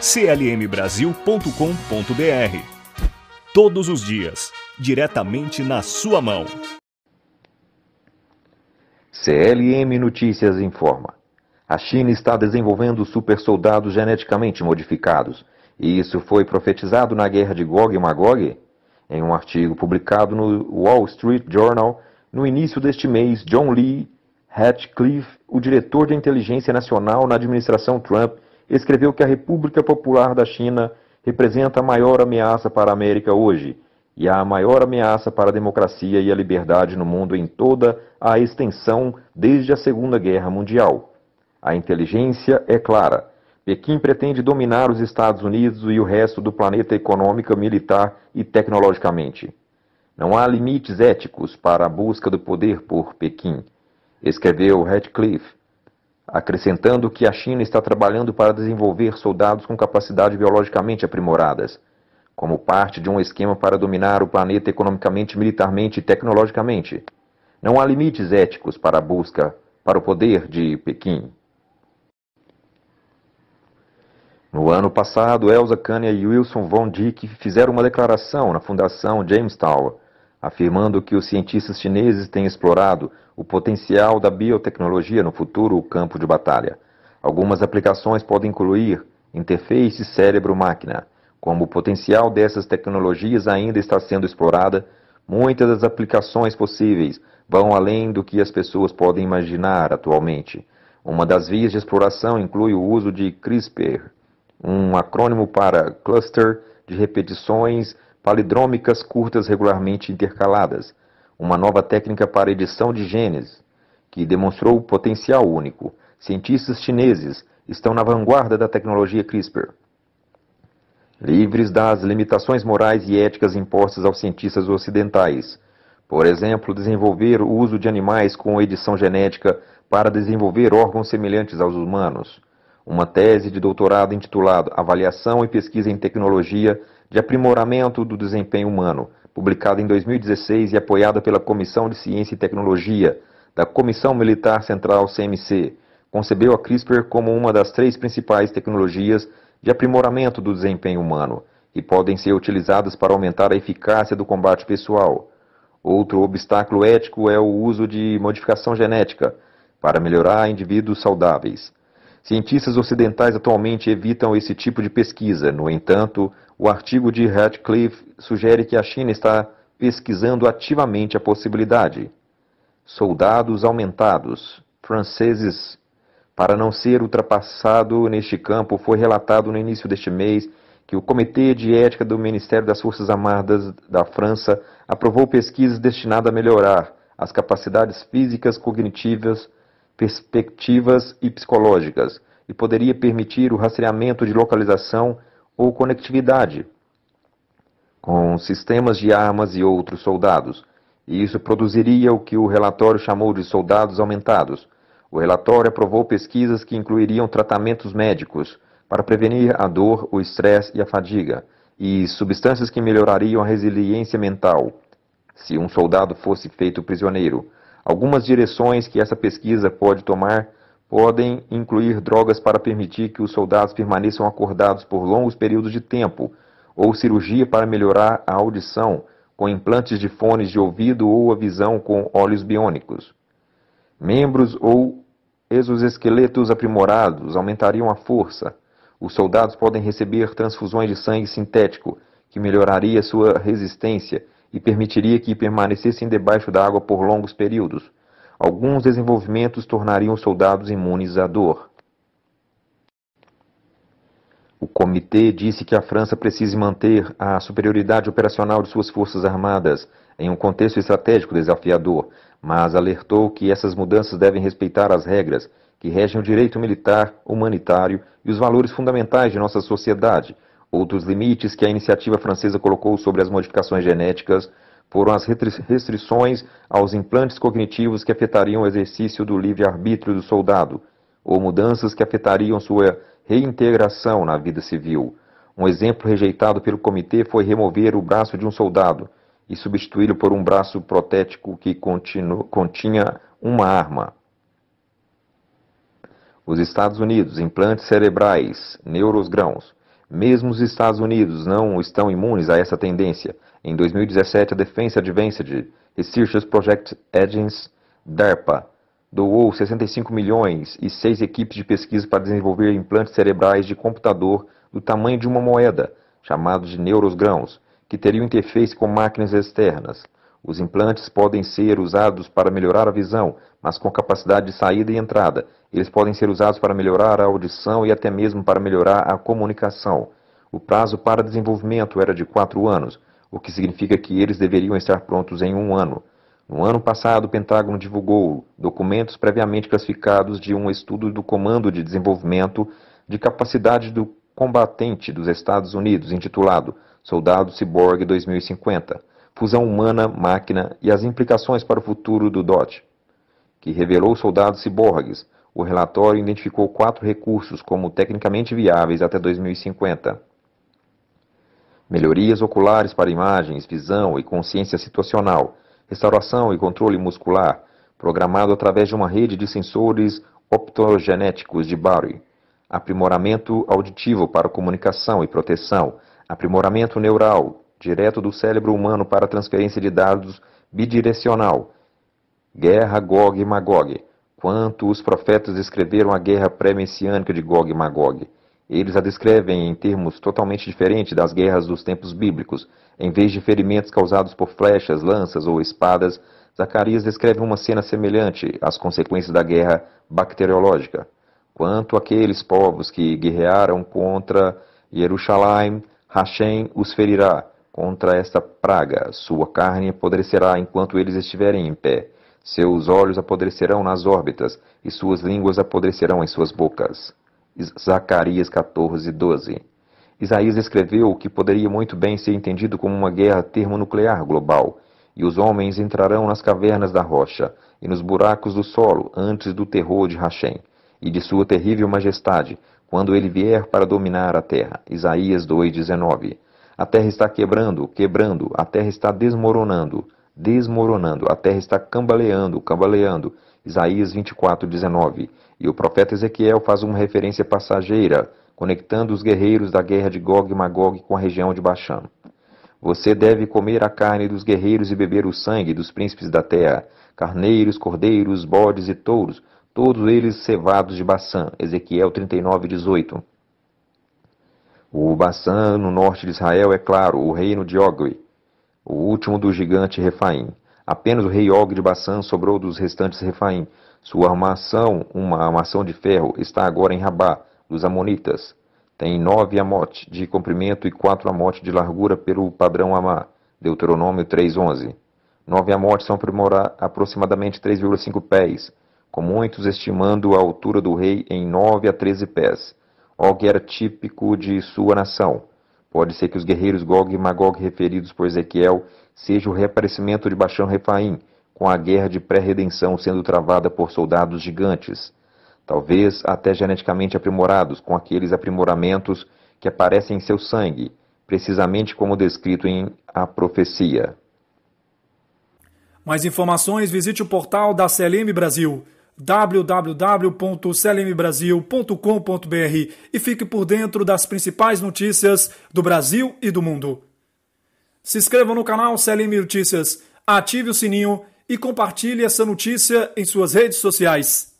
clmbrasil.com.br. Todos os dias, diretamente na sua mão. CLM Notícias informa. A China está desenvolvendo supersoldados geneticamente modificados, e isso foi profetizado na guerra de Gog e Magog? Em um artigo publicado no Wall Street Journal no início deste mês, John Lee Hatcliffe, o diretor de inteligência nacional na administração Trump, escreveu que a República Popular da China representa a maior ameaça para a América hoje e a maior ameaça para a democracia e a liberdade no mundo em toda a extensão desde a Segunda Guerra Mundial. A inteligência é clara. Pequim pretende dominar os Estados Unidos e o resto do planeta econômica, militar e tecnologicamente. Não há limites éticos para a busca do poder por Pequim, escreveu Radcliffe acrescentando que a China está trabalhando para desenvolver soldados com capacidade biologicamente aprimoradas, como parte de um esquema para dominar o planeta economicamente, militarmente e tecnologicamente. Não há limites éticos para a busca para o poder de Pequim. No ano passado, Elsa Kane e Wilson von Dick fizeram uma declaração na Fundação James Tower afirmando que os cientistas chineses têm explorado o potencial da biotecnologia no futuro campo de batalha. Algumas aplicações podem incluir interface cérebro-máquina. Como o potencial dessas tecnologias ainda está sendo explorada, muitas das aplicações possíveis vão além do que as pessoas podem imaginar atualmente. Uma das vias de exploração inclui o uso de CRISPR, um acrônimo para Cluster de Repetições palidrômicas curtas regularmente intercaladas, uma nova técnica para edição de genes, que demonstrou o potencial único. Cientistas chineses estão na vanguarda da tecnologia CRISPR. Livres das limitações morais e éticas impostas aos cientistas ocidentais, por exemplo, desenvolver o uso de animais com edição genética para desenvolver órgãos semelhantes aos humanos. Uma tese de doutorado intitulada Avaliação e Pesquisa em Tecnologia de Aprimoramento do Desempenho Humano, publicada em 2016 e apoiada pela Comissão de Ciência e Tecnologia da Comissão Militar Central CMC, concebeu a CRISPR como uma das três principais tecnologias de aprimoramento do desempenho humano, que podem ser utilizadas para aumentar a eficácia do combate pessoal. Outro obstáculo ético é o uso de modificação genética para melhorar indivíduos saudáveis. Cientistas ocidentais atualmente evitam esse tipo de pesquisa. No entanto, o artigo de Radcliffe sugere que a China está pesquisando ativamente a possibilidade. Soldados aumentados, franceses, para não ser ultrapassado neste campo, foi relatado no início deste mês que o Comitê de Ética do Ministério das Forças Armadas da França aprovou pesquisas destinadas a melhorar as capacidades físicas, cognitivas, perspectivas e psicológicas, e poderia permitir o rastreamento de localização ou conectividade com sistemas de armas e outros soldados, e isso produziria o que o relatório chamou de soldados aumentados. O relatório aprovou pesquisas que incluiriam tratamentos médicos para prevenir a dor, o estresse e a fadiga, e substâncias que melhorariam a resiliência mental se um soldado fosse feito prisioneiro Algumas direções que essa pesquisa pode tomar podem incluir drogas para permitir que os soldados permaneçam acordados por longos períodos de tempo, ou cirurgia para melhorar a audição, com implantes de fones de ouvido ou a visão com olhos biônicos. Membros ou exoesqueletos aprimorados aumentariam a força. Os soldados podem receber transfusões de sangue sintético, que melhoraria sua resistência e permitiria que permanecessem debaixo da água por longos períodos. Alguns desenvolvimentos tornariam os soldados imunes à dor. O comitê disse que a França precisa manter a superioridade operacional de suas forças armadas em um contexto estratégico desafiador, mas alertou que essas mudanças devem respeitar as regras que regem o direito militar, humanitário e os valores fundamentais de nossa sociedade, Outros limites que a iniciativa francesa colocou sobre as modificações genéticas foram as restrições aos implantes cognitivos que afetariam o exercício do livre-arbítrio do soldado, ou mudanças que afetariam sua reintegração na vida civil. Um exemplo rejeitado pelo comitê foi remover o braço de um soldado e substituí-lo por um braço protético que continu, continha uma arma. Os Estados Unidos, implantes cerebrais, neurosgrãos. Mesmo os Estados Unidos não estão imunes a essa tendência. Em 2017, a Defense Advanced Research Project Agency, DARPA, doou 65 milhões e seis equipes de pesquisa para desenvolver implantes cerebrais de computador do tamanho de uma moeda, chamados de neurosgrãos, que teriam interface com máquinas externas. Os implantes podem ser usados para melhorar a visão, mas com capacidade de saída e entrada. Eles podem ser usados para melhorar a audição e até mesmo para melhorar a comunicação. O prazo para desenvolvimento era de quatro anos, o que significa que eles deveriam estar prontos em um ano. No ano passado, o Pentágono divulgou documentos previamente classificados de um estudo do Comando de Desenvolvimento de Capacidade do Combatente dos Estados Unidos, intitulado Soldado Ciborgue 2050 fusão humana-máquina e as implicações para o futuro do DOT, que revelou soldados ciborgues. O relatório identificou quatro recursos como tecnicamente viáveis até 2050. Melhorias oculares para imagens, visão e consciência situacional, restauração e controle muscular, programado através de uma rede de sensores optogenéticos de Barry, aprimoramento auditivo para comunicação e proteção, aprimoramento neural, direto do cérebro humano para transferência de dados bidirecional. Guerra Gog e Magog. Quanto os profetas escreveram a guerra pré-messiânica de Gog e Magog. Eles a descrevem em termos totalmente diferentes das guerras dos tempos bíblicos. Em vez de ferimentos causados por flechas, lanças ou espadas, Zacarias descreve uma cena semelhante às consequências da guerra bacteriológica. Quanto aqueles povos que guerrearam contra Jerusalém, Hashem os ferirá, contra esta praga. Sua carne apodrecerá enquanto eles estiverem em pé. Seus olhos apodrecerão nas órbitas, e suas línguas apodrecerão em suas bocas. Zacarias 14, 12. Isaías escreveu o que poderia muito bem ser entendido como uma guerra termonuclear global, e os homens entrarão nas cavernas da rocha e nos buracos do solo antes do terror de Hashem e de sua terrível majestade, quando ele vier para dominar a terra. Isaías 2 19 a terra está quebrando, quebrando, a terra está desmoronando, desmoronando, a terra está cambaleando, cambaleando. Isaías 24, 19. E o profeta Ezequiel faz uma referência passageira, conectando os guerreiros da guerra de Gog e Magog com a região de Bashan. Você deve comer a carne dos guerreiros e beber o sangue dos príncipes da terra, carneiros, cordeiros, bodes e touros, todos eles cevados de Baçã. Ezequiel 39, 18. O Bassan, no norte de Israel, é claro, o reino de Ogri, o último do gigante Refaim. Apenas o rei Og de Bassan sobrou dos restantes Refaim. Sua armação, uma armação de ferro, está agora em Rabá, dos Amonitas. Tem nove amotes de comprimento e quatro amotes de largura pelo padrão Amá. Deuteronômio 3.11. Nove amotes são aproximadamente 3,5 pés, com muitos estimando a altura do rei em 9 a 13 pés que era típico de sua nação. Pode ser que os guerreiros Gog e Magog referidos por Ezequiel seja o reaparecimento de Baixão Refaim, com a guerra de pré-redenção sendo travada por soldados gigantes, talvez até geneticamente aprimorados, com aqueles aprimoramentos que aparecem em seu sangue, precisamente como descrito em A Profecia. Mais informações, visite o portal da CLM Brasil www.clmbrasil.com.br e fique por dentro das principais notícias do Brasil e do mundo. Se inscreva no canal CLM Notícias, ative o sininho e compartilhe essa notícia em suas redes sociais.